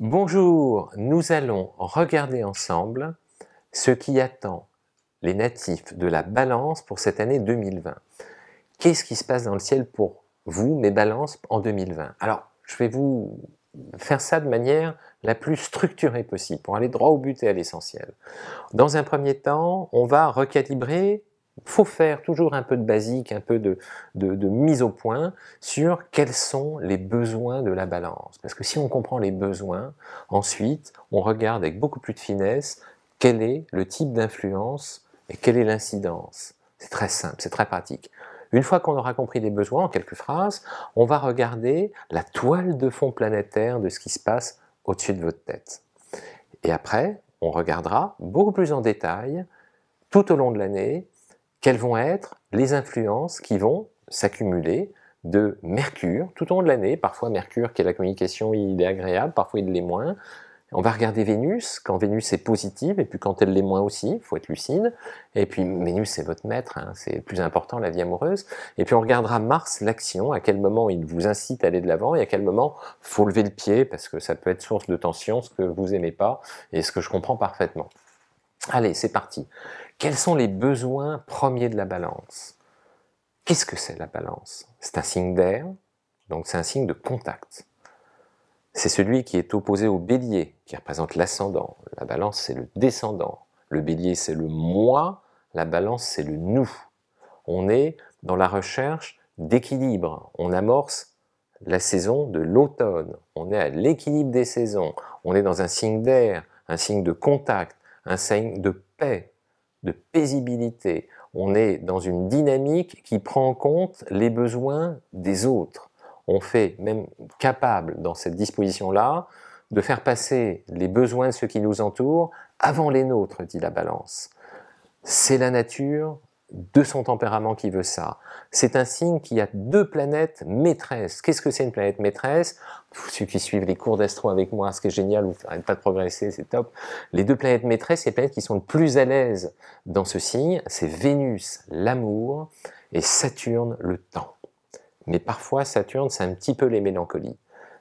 Bonjour, nous allons regarder ensemble ce qui attend les natifs de la balance pour cette année 2020. Qu'est-ce qui se passe dans le ciel pour vous, mes balances, en 2020 Alors, je vais vous faire ça de manière la plus structurée possible, pour aller droit au but et à l'essentiel. Dans un premier temps, on va recalibrer faut faire toujours un peu de basique, un peu de, de, mise au point sur quels sont les besoins de la balance. Parce que si on comprend les besoins, ensuite, on regarde avec beaucoup plus de finesse quel est le type d'influence et quelle est l'incidence. C'est très simple, c'est très pratique. Une fois qu'on aura compris les besoins, en quelques phrases, on va regarder la toile de fond planétaire de ce qui se passe au-dessus de votre tête. Et après, on regardera beaucoup plus en détail, tout au long de l'année, quelles vont être les influences qui vont s'accumuler de Mercure tout au long de l'année. Parfois Mercure, qui est la communication, il est agréable, parfois il l'est moins. On va regarder Vénus, quand Vénus est positive, et puis quand elle l'est moins aussi, il faut être lucide. Et puis Vénus, c'est votre maître, hein, c'est plus important, la vie amoureuse. Et puis on regardera Mars, l'action, à quel moment il vous incite à aller de l'avant, et à quel moment faut lever le pied, parce que ça peut être source de tension, ce que vous aimez pas, et ce que je comprends parfaitement. Allez, c'est parti. Quels sont les besoins premiers de la balance Qu'est-ce que c'est la balance C'est un signe d'air, donc c'est un signe de contact. C'est celui qui est opposé au bélier, qui représente l'ascendant. La balance, c'est le descendant. Le bélier, c'est le moi. La balance, c'est le nous. On est dans la recherche d'équilibre. On amorce la saison de l'automne. On est à l'équilibre des saisons. On est dans un signe d'air, un signe de contact, un signe de paix, de paisibilité. On est dans une dynamique qui prend en compte les besoins des autres. On fait même capable, dans cette disposition-là, de faire passer les besoins de ceux qui nous entourent avant les nôtres, dit la balance. C'est la nature de son tempérament qui veut ça. C'est un signe qui a deux planètes maîtresses. Qu'est-ce que c'est une planète maîtresse Vous Ceux qui suivent les cours d'astro avec moi, ce qui est génial, vous n'arrêtez pas de progresser, c'est top. Les deux planètes maîtresses, les planètes qui sont le plus à l'aise dans ce signe, c'est Vénus, l'amour, et Saturne, le temps. Mais parfois, Saturne, c'est un petit peu les mélancolies.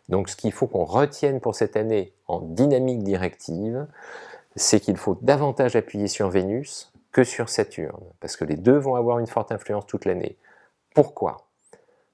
Donc ce qu'il faut qu'on retienne pour cette année en dynamique directive, c'est qu'il faut davantage appuyer sur Vénus, que sur Saturne, parce que les deux vont avoir une forte influence toute l'année. Pourquoi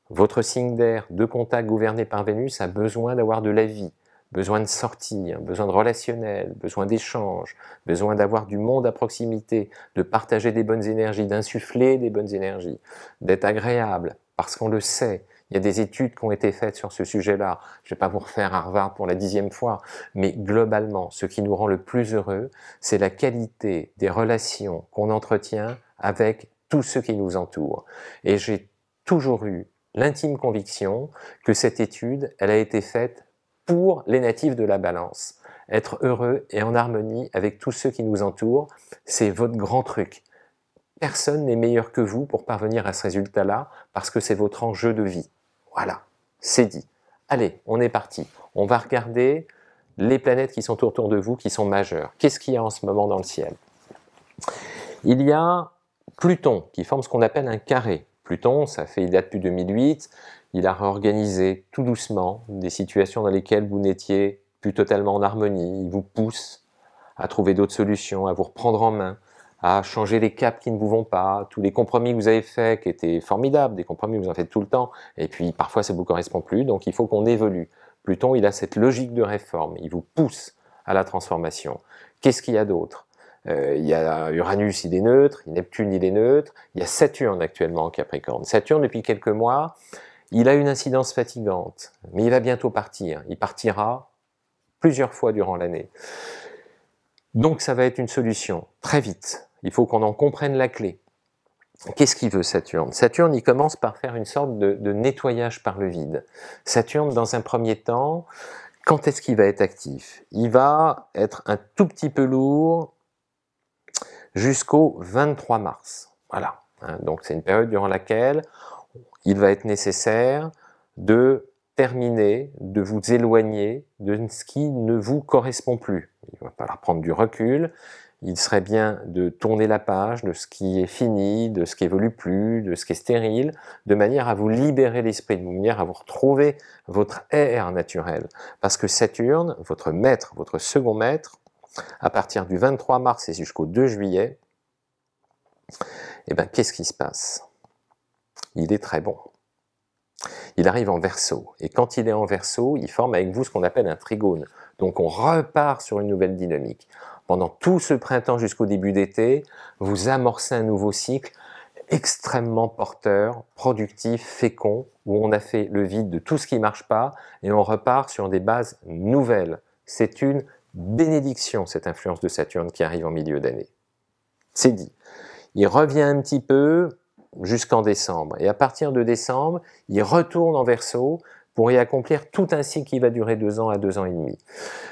Votre signe d'air de contact gouverné par Vénus a besoin d'avoir de la vie, besoin de sortir, besoin de relationnel, besoin d'échanges, besoin d'avoir du monde à proximité, de partager des bonnes énergies, d'insuffler des bonnes énergies, d'être agréable, parce qu'on le sait, il y a des études qui ont été faites sur ce sujet-là. Je ne vais pas vous refaire Harvard pour la dixième fois, mais globalement, ce qui nous rend le plus heureux, c'est la qualité des relations qu'on entretient avec tous ceux qui nous entourent. Et j'ai toujours eu l'intime conviction que cette étude, elle a été faite pour les natifs de la balance. Être heureux et en harmonie avec tous ceux qui nous entourent, c'est votre grand truc. Personne n'est meilleur que vous pour parvenir à ce résultat-là parce que c'est votre enjeu de vie. Voilà, c'est dit. Allez, on est parti. On va regarder les planètes qui sont autour de vous, qui sont majeures. Qu'est-ce qu'il y a en ce moment dans le ciel Il y a Pluton qui forme ce qu'on appelle un carré. Pluton, ça fait, il date depuis 2008, il a réorganisé tout doucement des situations dans lesquelles vous n'étiez plus totalement en harmonie, il vous pousse à trouver d'autres solutions, à vous reprendre en main à changer les caps qui ne vous vont pas, tous les compromis que vous avez faits qui étaient formidables, des compromis que vous en faites tout le temps, et puis parfois ça ne vous correspond plus, donc il faut qu'on évolue. Pluton, il a cette logique de réforme, il vous pousse à la transformation. Qu'est-ce qu'il y a d'autre euh, Il y a Uranus, il est neutre, Neptune, il est neutre, il y a Saturne actuellement en Capricorne. Saturne, depuis quelques mois, il a une incidence fatigante, mais il va bientôt partir. Il partira plusieurs fois durant l'année. Donc ça va être une solution, très vite, il faut qu'on en comprenne la clé. Qu'est-ce qu'il veut Saturne Saturne, il commence par faire une sorte de, nettoyage par le vide. Saturne, dans un premier temps, quand est-ce qu'il va être actif Il va être un tout petit peu lourd jusqu'au 23 mars. Voilà. Hein, donc c'est une période durant laquelle il va être nécessaire de terminer, de vous éloigner de ce qui ne vous correspond plus. Il va falloir prendre du recul il serait bien de tourner la page de ce qui est fini, de ce qui évolue plus, de ce qui est stérile, de manière à vous libérer l'esprit, de manière à vous retrouver votre air naturel. Parce que Saturne, votre maître, votre second maître, à partir du 23 mars et jusqu'au 2 juillet, eh ben, qu'est-ce qui se passe Il est très bon. Il arrive en verso, et quand il est en verso, il forme avec vous ce qu'on appelle un trigone. Donc on repart sur une nouvelle dynamique pendant tout ce printemps jusqu'au début d'été, vous amorcez un nouveau cycle extrêmement porteur, productif, fécond, où on a fait le vide de tout ce qui ne marche pas et on repart sur des bases nouvelles. C'est une bénédiction, cette influence de Saturne qui arrive en milieu d'année. C'est dit. Il revient un petit peu jusqu'en décembre. Et à partir de décembre, il retourne en verso pour y accomplir tout un cycle qui va durer deux ans à deux ans et demi.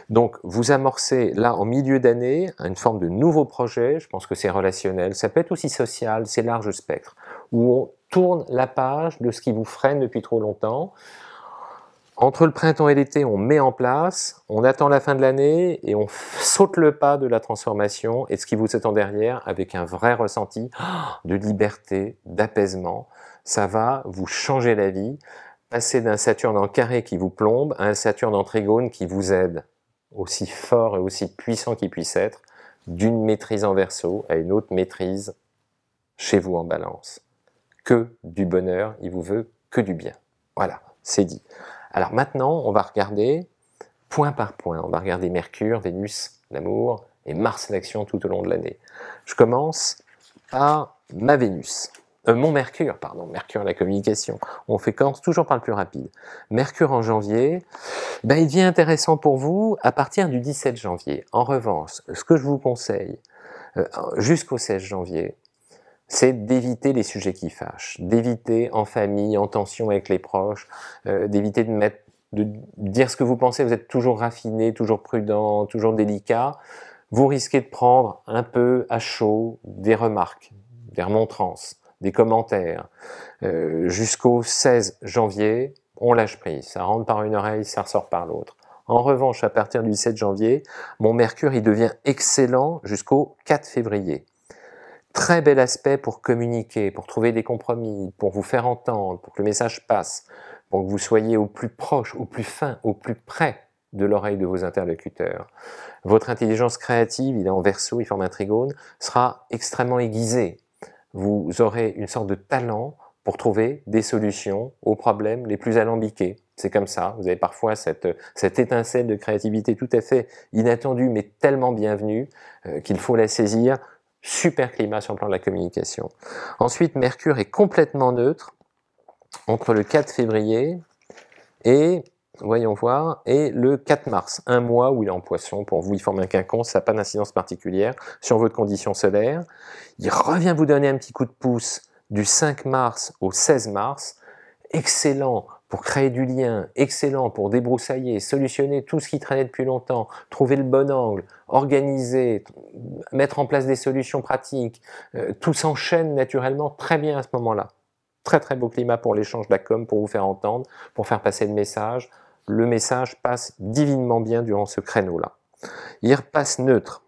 Donc vous amorcez là en milieu d'année une forme de nouveau projet, je pense que c'est relationnel, ça peut être aussi social, c'est large spectre, où on tourne la page de ce qui vous freine depuis trop longtemps. Entre le printemps et l'été, on met en place, on attend la fin de l'année et on saute le pas de la transformation et de ce qui vous attend derrière avec un vrai ressenti de liberté, d'apaisement. Ça va vous changer la vie. Passer d'un Saturne en carré qui vous plombe à un Saturne en trigone qui vous aide, aussi fort et aussi puissant qu'il puisse être, d'une maîtrise en verso à une autre maîtrise chez vous en balance. Que du bonheur, il vous veut que du bien. Voilà, c'est dit. Alors maintenant, on va regarder point par point. On va regarder Mercure, Vénus, l'amour, et Mars, l'action tout au long de l'année. Je commence par ma Vénus. Euh, mon Mercure, pardon, Mercure la communication. On fait quand toujours par le plus rapide. Mercure en janvier, ben, il devient intéressant pour vous à partir du 17 janvier. En revanche, ce que je vous conseille euh, jusqu'au 16 janvier, c'est d'éviter les sujets qui fâchent, d'éviter en famille, en tension avec les proches, euh, d'éviter de mettre de dire ce que vous pensez, vous êtes toujours raffiné, toujours prudent, toujours délicat, vous risquez de prendre un peu à chaud des remarques, des remontrances des commentaires, euh, jusqu'au 16 janvier, on lâche prise. Ça rentre par une oreille, ça ressort par l'autre. En revanche, à partir du 7 janvier, mon Mercure, il devient excellent jusqu'au 4 février. Très bel aspect pour communiquer, pour trouver des compromis, pour vous faire entendre, pour que le message passe, pour que vous soyez au plus proche, au plus fin, au plus près de l'oreille de vos interlocuteurs. Votre intelligence créative, il est en verso, il forme un trigone, sera extrêmement aiguisée vous aurez une sorte de talent pour trouver des solutions aux problèmes les plus alambiqués. C'est comme ça, vous avez parfois cette, cette étincelle de créativité tout à fait inattendue mais tellement bienvenue euh, qu'il faut la saisir. Super climat sur le plan de la communication. Ensuite, Mercure est complètement neutre entre le 4 février et Voyons voir. Et le 4 mars, un mois où il est en poisson, pour vous, il forme un quinconce, ça n'a pas d'incidence particulière sur votre condition solaire. Il revient vous donner un petit coup de pouce du 5 mars au 16 mars. Excellent pour créer du lien, excellent pour débroussailler, solutionner tout ce qui traînait depuis longtemps, trouver le bon angle, organiser, mettre en place des solutions pratiques. Euh, tout s'enchaîne naturellement très bien à ce moment-là. Très très beau climat pour l'échange de la com, pour vous faire entendre, pour faire passer le message. Le message passe divinement bien durant ce créneau-là. Il repasse neutre.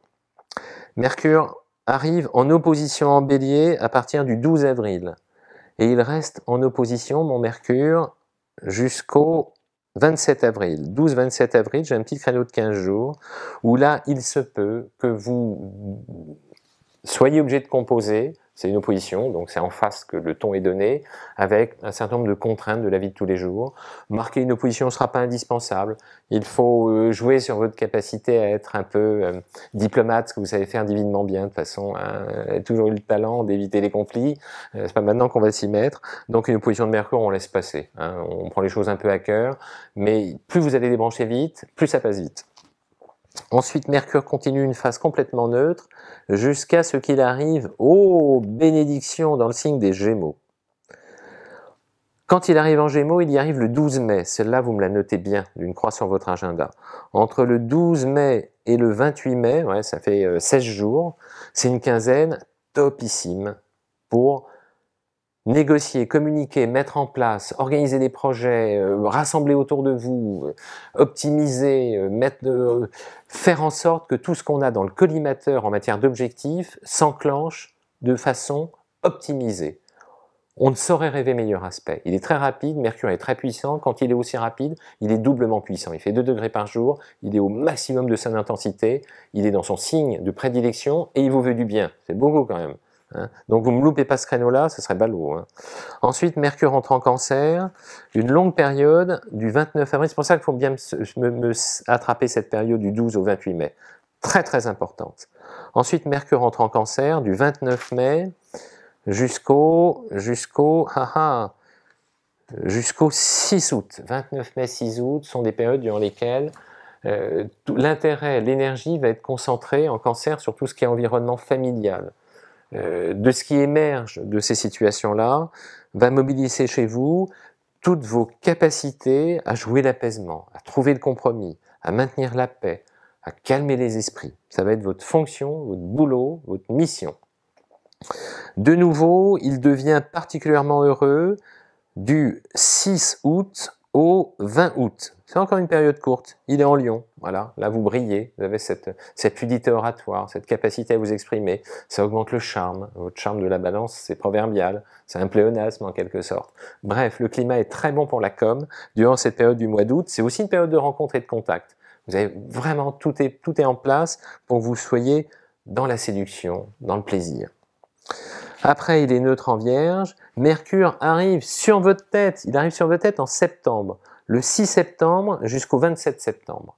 Mercure arrive en opposition en bélier à partir du 12 avril. Et il reste en opposition, mon Mercure, jusqu'au 27 avril. 12-27 avril, j'ai un petit créneau de 15 jours où là, il se peut que vous soyez obligé de composer, c'est une opposition, donc c'est en face que le ton est donné, avec un certain nombre de contraintes de la vie de tous les jours. Marquer une opposition ne sera pas indispensable. Il faut euh, jouer sur votre capacité à être un peu euh, diplomate, ce que vous savez faire divinement bien, de façon toujours eu le talent d'éviter les conflits. Euh, c'est pas maintenant qu'on va s'y mettre. Donc une opposition de Mercure, on laisse passer. Hein. On prend les choses un peu à cœur, mais plus vous allez débrancher vite, plus ça passe vite. Ensuite, Mercure continue une phase complètement neutre jusqu'à ce qu'il arrive aux bénédictions dans le signe des Gémeaux. Quand il arrive en Gémeaux, il y arrive le 12 mai. Celle-là, vous me la notez bien d'une croix sur votre agenda. Entre le 12 mai et le 28 mai, ouais, ça fait 16 euh, jours, c'est une quinzaine topissime pour négocier, communiquer, mettre en place, organiser des projets, euh, rassembler autour de vous, euh, optimiser, euh, mettre, faire en sorte que tout ce qu'on a dans le collimateur en matière d'objectifs s'enclenche de façon optimisée. On ne saurait rêver meilleur aspect. Il est très rapide, Mercure est très puissant. Quand il est aussi rapide, il est doublement puissant. Il fait 2 degrés par jour, il est au maximum de son intensité, il est dans son signe de prédilection et il vous veut du bien. C'est beaucoup quand même. Hein. Donc vous ne me loupez pas ce créneau-là, ce serait ballot. Hein. Ensuite, Mercure entre en cancer, une longue période du 29 avril. C'est pour ça qu'il faut bien me, attraper cette période du 12 au 28 mai. Très très importante. Ensuite, Mercure entre en cancer du 29 mai jusqu'au jusqu'au 6 août. 29 mai, 6 août sont des périodes durant lesquelles euh, l'intérêt, l'énergie va être concentrée en cancer sur tout ce qui est environnement familial. Euh, de ce qui émerge de ces situations-là va mobiliser chez vous toutes vos capacités à jouer l'apaisement, à trouver le compromis, à maintenir la paix, à calmer les esprits. Ça va être votre fonction, votre boulot, votre mission. De nouveau, il devient particulièrement heureux du 6 août au 20 août. C'est encore une période courte. Il est en Lyon. Voilà. Là, vous brillez. Vous avez cette, cette pudité oratoire, cette capacité à vous exprimer. Ça augmente le charme. Votre charme de la balance, c'est proverbial. C'est un pléonasme en quelque sorte. Bref, le climat est très bon pour la com. Durant cette période du mois d'août, c'est aussi une période de rencontre et de contact. Vous avez vraiment tout est, tout est en place pour que vous soyez dans la séduction, dans le plaisir. Après, il est neutre en vierge. Mercure arrive sur votre tête. Il arrive sur votre tête en septembre. Le 6 septembre jusqu'au 27 septembre.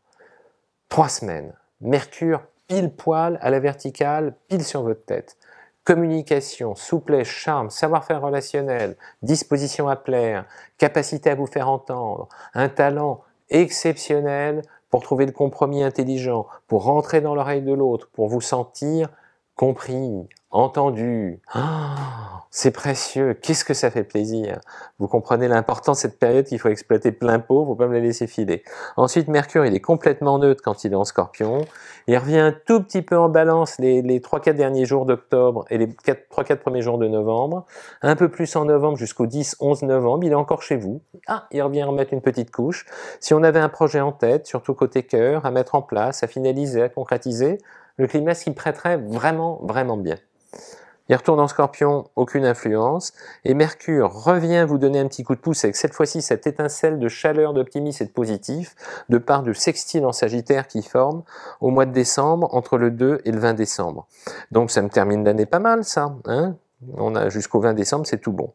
Trois semaines. Mercure pile poil à la verticale, pile sur votre tête. Communication, souplesse, charme, savoir-faire relationnel, disposition à plaire, capacité à vous faire entendre, un talent exceptionnel pour trouver le compromis intelligent, pour rentrer dans l'oreille de l'autre, pour vous sentir compris, entendu. Ah, c'est précieux, qu'est-ce que ça fait plaisir. Vous comprenez l'importance de cette période qu'il faut exploiter plein pot, faut pas me la laisser filer. Ensuite, Mercure, il est complètement neutre quand il est en scorpion. Il revient un tout petit peu en balance les, trois 3-4 derniers jours d'octobre et les 3-4 premiers jours de novembre. Un peu plus en novembre jusqu'au 10-11 novembre, il est encore chez vous. Ah, il revient remettre une petite couche. Si on avait un projet en tête, surtout côté cœur, à mettre en place, à finaliser, à concrétiser, le climat qui prêterait vraiment, vraiment bien. Il retourne en scorpion, aucune influence. Et Mercure revient vous donner un petit coup de pouce avec cette fois-ci cette étincelle de chaleur, d'optimisme et de positif, de part du sextile en Sagittaire qui forme au mois de décembre, entre le 2 et le 20 décembre. Donc ça me termine l'année pas mal, ça. Hein. On a jusqu'au 20 décembre, c'est tout bon.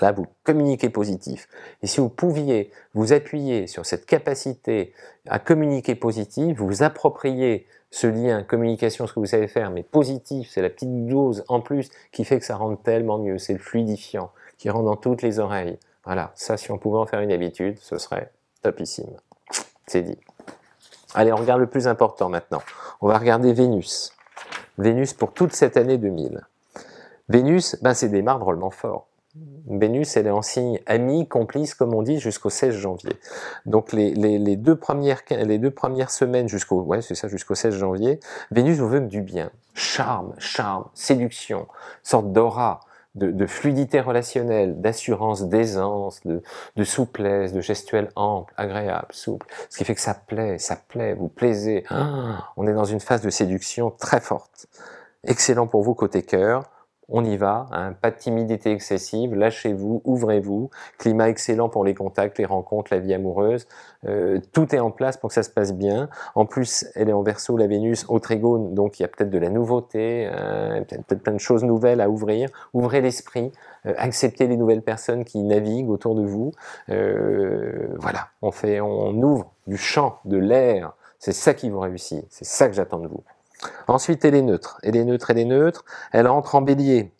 Là, vous communiquez positif. Et si vous pouviez vous appuyer sur cette capacité à communiquer positif, vous approprier ce lien communication, ce que vous savez faire, mais positif, c'est la petite dose en plus qui fait que ça rend tellement mieux, c'est le fluidifiant qui rend dans toutes les oreilles. Voilà, ça si on pouvait en faire une habitude, ce serait topissime. C'est dit. Allez, on regarde le plus important maintenant. On va regarder Vénus. Vénus pour toute cette année 2000. Vénus, ben, c'est des marbres drôlement forts. Vénus, elle est en signe ami, complice, comme on dit, jusqu'au 16 janvier. Donc les, les, deux, premières, les deux premières semaines, jusqu'au ouais, c'est ça, jusqu'au 16 janvier, Vénus vous veut du bien. Charme, charme, séduction, sorte d'aura, de, fluidité relationnelle, d'assurance, d'aisance, de, souplesse, de gestuelle ample, agréable, souple. Ce qui fait que ça plaît, ça plaît, vous plaisez. Ah, on est dans une phase de séduction très forte. Excellent pour vous côté cœur on y va, hein. pas de timidité excessive, lâchez-vous, ouvrez-vous, climat excellent pour les contacts, les rencontres, la vie amoureuse, euh, tout est en place pour que ça se passe bien. En plus, elle est en verso, la Vénus, au trigone, donc il y a peut-être de la nouveauté, euh, peut-être plein de choses nouvelles à ouvrir. Ouvrez l'esprit, euh, acceptez les nouvelles personnes qui naviguent autour de vous. voilà, on, fait, on ouvre du champ, de l'air, c'est ça qui vous réussit, c'est ça que j'attends de vous. Ensuite, elle est neutre. Elle est neutre, elle est neutre. Elle entre en bélier.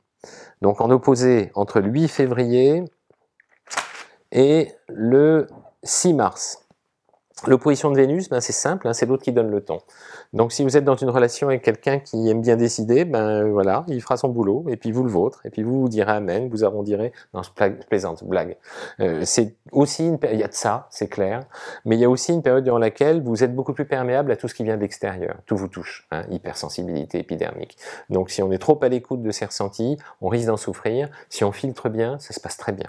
Donc en opposé entre le 8 février et le 6 mars. L'opposition de Vénus, ben c'est simple, hein, c'est l'autre qui donne le ton. Donc si vous êtes dans une relation avec quelqu'un qui aime bien décider, ben euh, voilà, il fera son boulot, et puis vous le vôtre, et puis vous vous direz amen, vous arrondirez. Non, je plaisante, blague. Euh, c'est aussi une il y a de ça, c'est clair, mais il y a aussi une période durant laquelle vous êtes beaucoup plus perméable à tout ce qui vient d'extérieur, tout vous touche, hein, hypersensibilité épidermique. Donc si on est trop à l'écoute de ses ressentis, on risque d'en souffrir. Si on filtre bien, ça se passe très bien.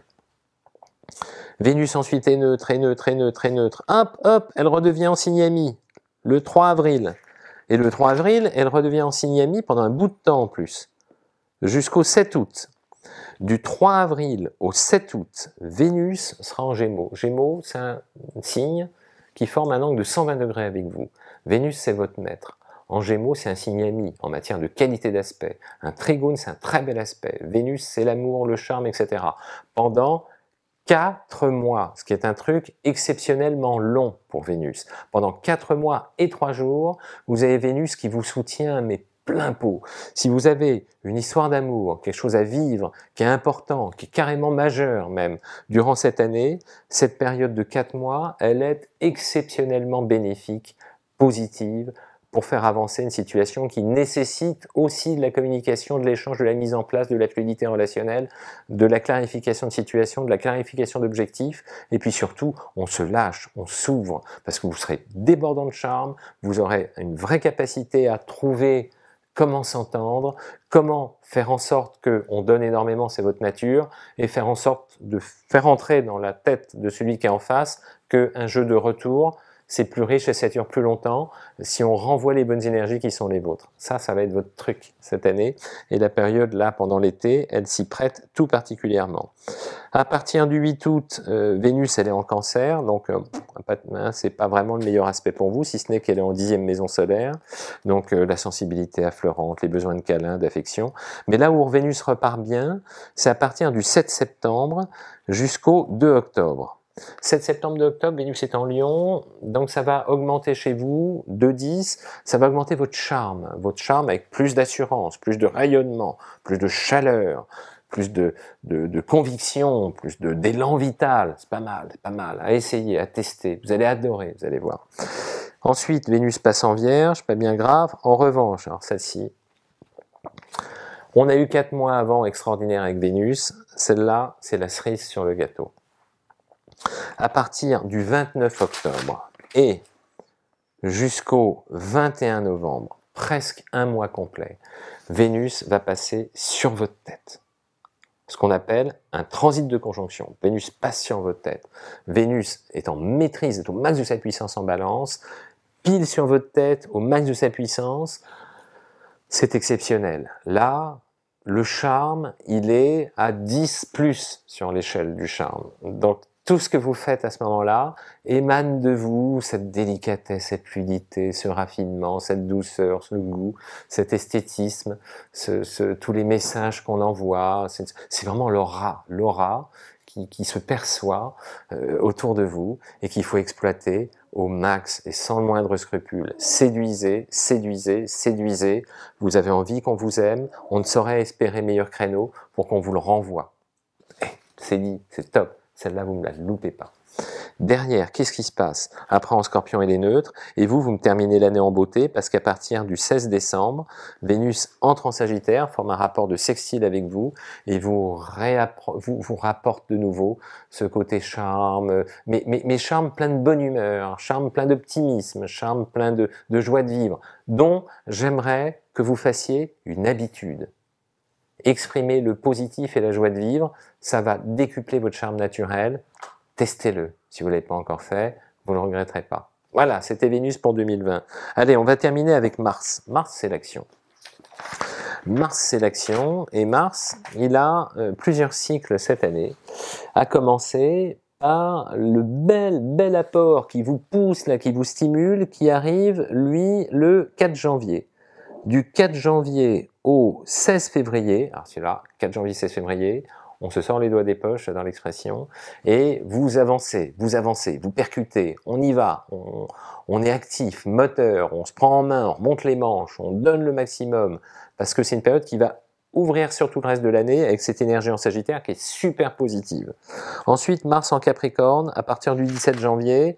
Vénus ensuite est neutre, est neutre, est neutre, est neutre. Hop, hop, elle redevient en signe ami le 3 avril. Et le 3 avril, elle redevient en signe ami pendant un bout de temps en plus, jusqu'au 7 août. Du 3 avril au 7 août, Vénus sera en Gémeaux. Gémeaux, c'est un signe qui forme un angle de 120 degrés avec vous. Vénus, c'est votre maître. En Gémeaux, c'est un signe ami en matière de qualité d'aspect. Un trigone, c'est un très bel aspect. Vénus, c'est l'amour, le charme, etc. Pendant Quatre mois, ce qui est un truc exceptionnellement long pour Vénus. Pendant quatre mois et trois jours, vous avez Vénus qui vous soutient, mais plein pot. Si vous avez une histoire d'amour, quelque chose à vivre, qui est important, qui est carrément majeur même, durant cette année, cette période de quatre mois, elle est exceptionnellement bénéfique, positive, pour faire avancer une situation qui nécessite aussi de la communication, de l'échange, de la mise en place, de la fluidité relationnelle, de la clarification de situation, de la clarification d'objectifs, et puis surtout, on se lâche, on s'ouvre, parce que vous serez débordant de charme, vous aurez une vraie capacité à trouver comment s'entendre, comment faire en sorte qu'on donne énormément, c'est votre nature, et faire en sorte de faire entrer dans la tête de celui qui est en face qu'un jeu de retour, c'est plus riche et ça dure plus longtemps si on renvoie les bonnes énergies qui sont les vôtres. Ça, ça va être votre truc cette année. Et la période là, pendant l'été, elle s'y prête tout particulièrement. À partir du 8 août, euh, Vénus, elle est en cancer, donc ce euh, n'est hein, c'est pas vraiment le meilleur aspect pour vous, si ce n'est qu'elle est en dixième maison solaire, donc euh, la sensibilité affleurante, les besoins de câlin, d'affection. Mais là où Vénus repart bien, c'est à partir du 7 septembre jusqu'au 2 octobre. 7 septembre, d'octobre, Vénus est en Lion, donc ça va augmenter chez vous, de 10 ça va augmenter votre charme, votre charme avec plus d'assurance, plus de rayonnement, plus de chaleur, plus de, conviction, plus d'élan vital, c'est pas mal, c'est pas mal, à essayer, à tester, vous allez adorer, vous allez voir. Ensuite, Vénus passe en Vierge, pas bien grave, en revanche, alors celle-ci, on a eu 4 mois avant extraordinaire avec Vénus, celle-là, c'est la cerise sur le gâteau à partir du 29 octobre et jusqu'au 21 novembre, presque un mois complet, Vénus va passer sur votre tête. Ce qu'on appelle un transit de conjonction. Vénus passe sur votre tête. Vénus est en maîtrise, est au max de sa puissance en balance, pile sur votre tête, au max de sa puissance. C'est exceptionnel. Là, le charme, il est à 10 plus sur l'échelle du charme. Donc tout ce que vous faites à ce moment-là émane de vous cette délicatesse, cette fluidité, ce raffinement, cette douceur, ce goût, cet esthétisme, ce, tous les messages qu'on envoie. C'est vraiment l'aura, l'aura qui, se perçoit euh, autour de vous et qu'il faut exploiter au max et sans le moindre scrupule. Séduisez, séduisez, séduisez. Vous avez envie qu'on vous aime. On ne saurait espérer meilleur créneau pour qu'on vous le renvoie. Eh, c'est dit, c'est top. Celle-là, vous ne la loupez pas. Derrière, qu'est-ce qui se passe Après, en scorpion, et est neutre. Et vous, vous me terminez l'année en beauté parce qu'à partir du 16 décembre, Vénus entre en Sagittaire, forme un rapport de sextile avec vous et vous, vous, rapporte de nouveau ce côté charme, mais, charme plein de bonne humeur, charme plein d'optimisme, charme plein de, de joie de vivre, dont j'aimerais que vous fassiez une habitude. Exprimer le positif et la joie de vivre, ça va décupler votre charme naturel. Testez-le. Si vous ne l'avez pas encore fait, vous ne le regretterez pas. Voilà, c'était Vénus pour 2020. Allez, on va terminer avec Mars. Mars, c'est l'action. Mars, c'est l'action. Et Mars, il a euh, plusieurs cycles cette année. A commencer par le bel, bel apport qui vous pousse, là, qui vous stimule, qui arrive, lui, le 4 janvier du 4 janvier au 16 février, alors c'est là, 4 janvier, 16 février, on se sort les doigts des poches dans l'expression, et vous avancez, vous avancez, vous percutez, on y va, on, est actif, moteur, on se prend en main, on remonte les manches, on donne le maximum, parce que c'est une période qui va ouvrir sur tout le reste de l'année avec cette énergie en Sagittaire qui est super positive. Ensuite, Mars en Capricorne, à partir du 17 janvier,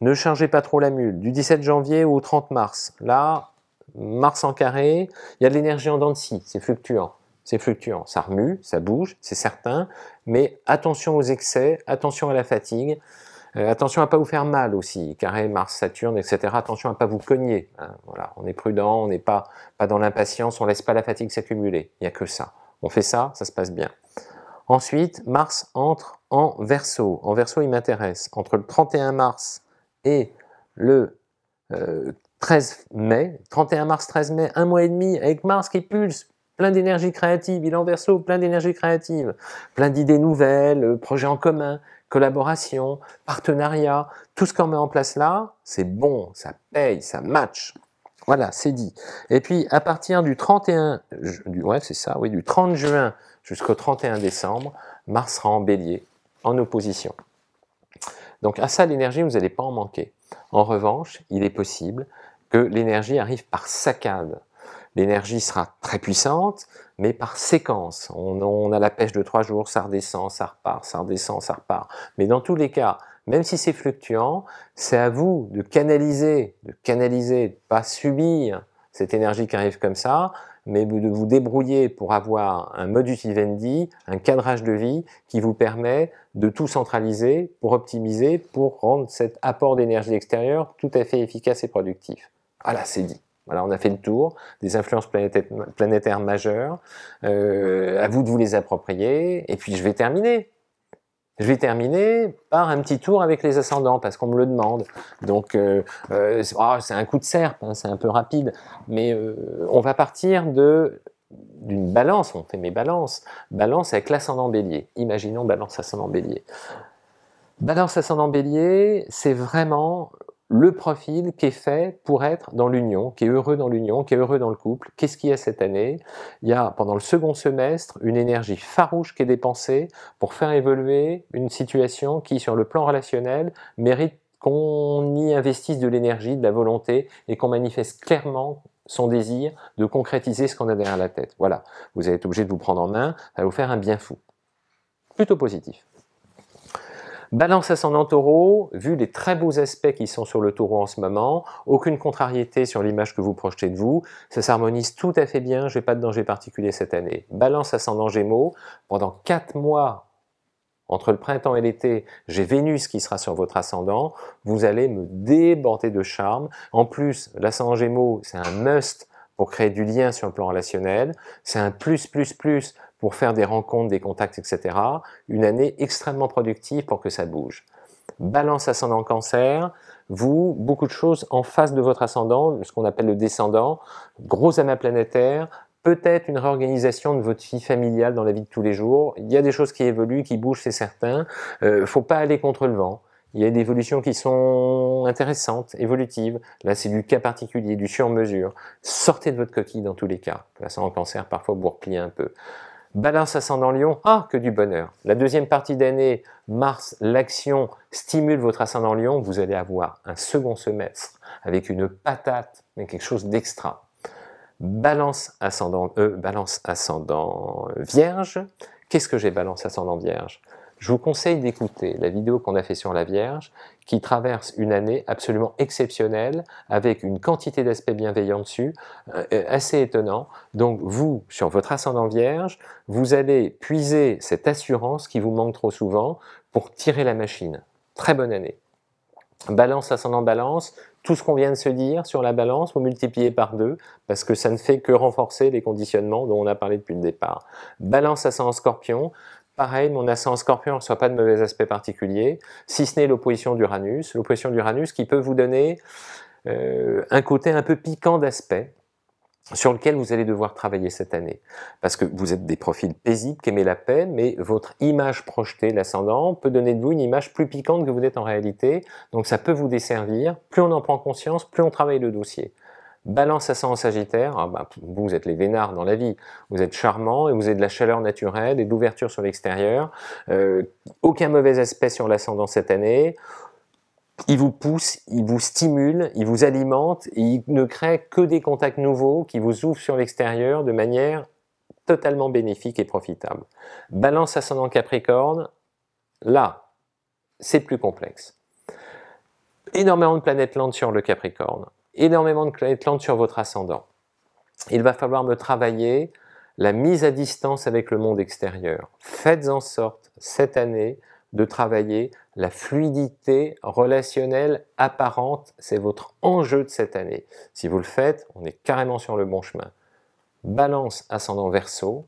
ne chargez pas trop la mule, du 17 janvier au 30 mars. Là, Mars en carré, il y a de l'énergie en dents de c'est fluctuant. C'est fluctuant, ça remue, ça bouge, c'est certain, mais attention aux excès, attention à la fatigue, euh, attention à pas vous faire mal aussi, carré, Mars, Saturne, etc. Attention à pas vous cogner. Hein, voilà, on est prudent, on n'est pas, pas dans l'impatience, on laisse pas la fatigue s'accumuler. Il n'y a que ça. On fait ça, ça se passe bien. Ensuite, Mars entre en verso, En verso il m'intéresse. Entre le 31 mars et le euh, 13 mai, 31 mars, 13 mai, un mois et demi, avec Mars qui pulse, plein d'énergie créative, il est en verso, plein d'énergie créative, plein d'idées nouvelles, euh, projets en commun, collaboration, partenariat, tout ce qu'on met en place là, c'est bon, ça paye, ça match. Voilà, c'est dit. Et puis, à partir du 31, du, ouais, c'est ça, oui, du 30 juin jusqu'au 31 décembre, Mars sera en bélier, en opposition. Donc, à ça, l'énergie, vous n'allez pas en manquer. En revanche, il est possible que l'énergie arrive par saccade. L'énergie sera très puissante, mais par séquence. On, a la pêche de trois jours, ça redescend, ça repart, ça redescend, ça repart. Mais dans tous les cas, même si c'est fluctuant, c'est à vous de canaliser, de canaliser, de pas subir cette énergie qui arrive comme ça, mais de vous débrouiller pour avoir un modus vivendi, un cadrage de vie qui vous permet de tout centraliser pour optimiser, pour rendre cet apport d'énergie extérieure tout à fait efficace et productif. Voilà, ah c'est dit. Voilà, on a fait le tour des influences planétaires majeures. Euh, à vous de vous les approprier. Et puis je vais terminer. Je vais terminer par un petit tour avec les ascendants parce qu'on me le demande. Donc euh, euh, ah, c'est un coup de serpe, hein, c'est un peu rapide, mais on va partir de d'une balance. On fait mes balances. Balance avec l'ascendant Bélier. Imaginons balance ascendant Bélier. Balance ascendant Bélier, c'est vraiment le profil qui est fait pour être dans l'union, qui est heureux dans l'union, qui est heureux dans le couple. Qu'est-ce qu'il y a cette année Il y a pendant le second semestre une énergie farouche qui est dépensée pour faire évoluer une situation qui, sur le plan relationnel, mérite qu'on y investisse de l'énergie, de la volonté et qu'on manifeste clairement son désir de concrétiser ce qu'on a derrière la tête. Voilà, vous allez être obligé de vous prendre en main, ça va vous faire un bien fou. Plutôt positif. Balance ascendant taureau, vu les très beaux aspects qui sont sur le taureau en ce moment, aucune contrariété sur l'image que vous projetez de vous, ça s'harmonise tout à fait bien, je n'ai pas de danger particulier cette année. Balance ascendant gémeaux, pendant 4 mois entre le printemps et l'été, j'ai Vénus qui sera sur votre ascendant, vous allez me déborder de charme. En plus, l'ascendant Gémeaux, c'est un must pour créer du lien sur le plan relationnel, c'est un plus, plus, plus pour faire des rencontres, des contacts, etc. Une année extrêmement productive pour que ça bouge. Balance ascendant cancer, vous, beaucoup de choses en face de votre ascendant, ce qu'on appelle le descendant, gros amas planétaire, peut-être une réorganisation de votre vie familiale dans la vie de tous les jours. Il y a des choses qui évoluent, qui bougent, c'est certain. ne euh, faut pas aller contre le vent. Il y a des évolutions qui sont intéressantes, évolutives. Là, c'est du cas particulier, du sur-mesure. Sortez de votre coquille dans tous les cas. Là, en cancer, parfois, vous repliez un peu. Balance ascendant Lion, ah, que du bonheur. La deuxième partie d'année, Mars, l'action stimule votre ascendant Lion. Vous allez avoir un second semestre avec une patate, mais quelque chose d'extra. Balance ascendant, euh, balance ascendant Vierge. Qu'est-ce que j'ai Balance ascendant Vierge je vous conseille d'écouter la vidéo qu'on a fait sur la Vierge, qui traverse une année absolument exceptionnelle, avec une quantité d'aspects bienveillants dessus, euh, assez étonnant. Donc vous, sur votre ascendant Vierge, vous allez puiser cette assurance qui vous manque trop souvent pour tirer la machine. Très bonne année. Balance, ascendant balance, tout ce qu'on vient de se dire sur la balance, vous multipliez par deux, parce que ça ne fait que renforcer les conditionnements dont on a parlé depuis le départ. Balance, ascendant scorpion, pareil, mon ascendant scorpion ne reçoit pas de mauvais aspect particulier, si ce n'est l'opposition d'Uranus. L'opposition d'Uranus qui peut vous donner euh, un côté un peu piquant d'aspect sur lequel vous allez devoir travailler cette année. Parce que vous êtes des profils paisibles, qui aimaient la paix, mais votre image projetée, l'ascendant, peut donner de vous une image plus piquante que vous êtes en réalité, donc ça peut vous desservir. Plus on en prend conscience, plus on travaille le dossier. Balance ascendant Sagittaire, ah bah, vous êtes les vénards dans la vie, vous êtes charmant et vous avez de la chaleur naturelle et de l'ouverture sur l'extérieur, euh, aucun mauvais aspect sur l'ascendant cette année, il vous pousse, il vous stimule, il vous alimente, et il ne crée que des contacts nouveaux qui vous ouvrent sur l'extérieur de manière totalement bénéfique et profitable. Balance ascendant Capricorne, là, c'est plus complexe. Énormément de planètes lentes sur le Capricorne énormément de planètes sur votre ascendant. Il va falloir me travailler la mise à distance avec le monde extérieur. Faites en sorte, cette année, de travailler la fluidité relationnelle apparente. C'est votre enjeu de cette année. Si vous le faites, on est carrément sur le bon chemin. Balance ascendant verso.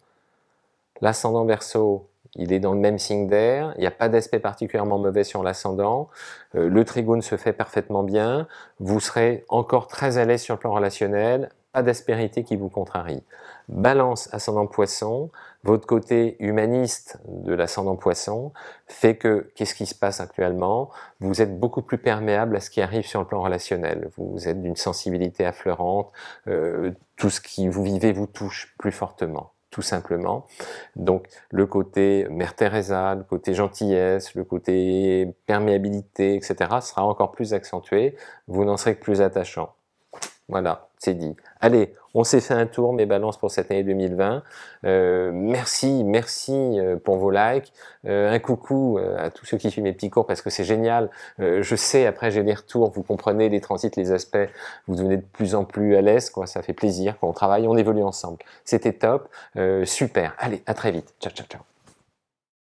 L'ascendant verso, il est dans le même signe d'air, il n'y a pas d'aspect particulièrement mauvais sur l'ascendant, euh, le trigone se fait parfaitement bien, vous serez encore très à l'aise sur le plan relationnel, pas d'aspérité qui vous contrarie. Balance ascendant poisson, votre côté humaniste de l'ascendant poisson fait que, qu'est-ce qui se passe actuellement Vous êtes beaucoup plus perméable à ce qui arrive sur le plan relationnel. Vous êtes d'une sensibilité affleurante, euh, tout ce qui vous vivez vous touche plus fortement tout simplement. Donc le côté Mère Teresa, le côté gentillesse, le côté perméabilité, etc. sera encore plus accentué, vous n'en serez que plus attachant. Voilà, c'est dit. Allez, on s'est fait un tour, mes balances pour cette année 2020. Euh, merci, merci euh, pour vos likes. Euh, un coucou à tous ceux qui suivent mes petits cours parce que c'est génial. je sais, après j'ai des retours, vous comprenez les transits, les aspects, vous devenez de plus en plus à l'aise, quoi. ça fait plaisir. Quand on travaille, on évolue ensemble. C'était top, super. Allez, à très vite. Ciao, ciao, ciao.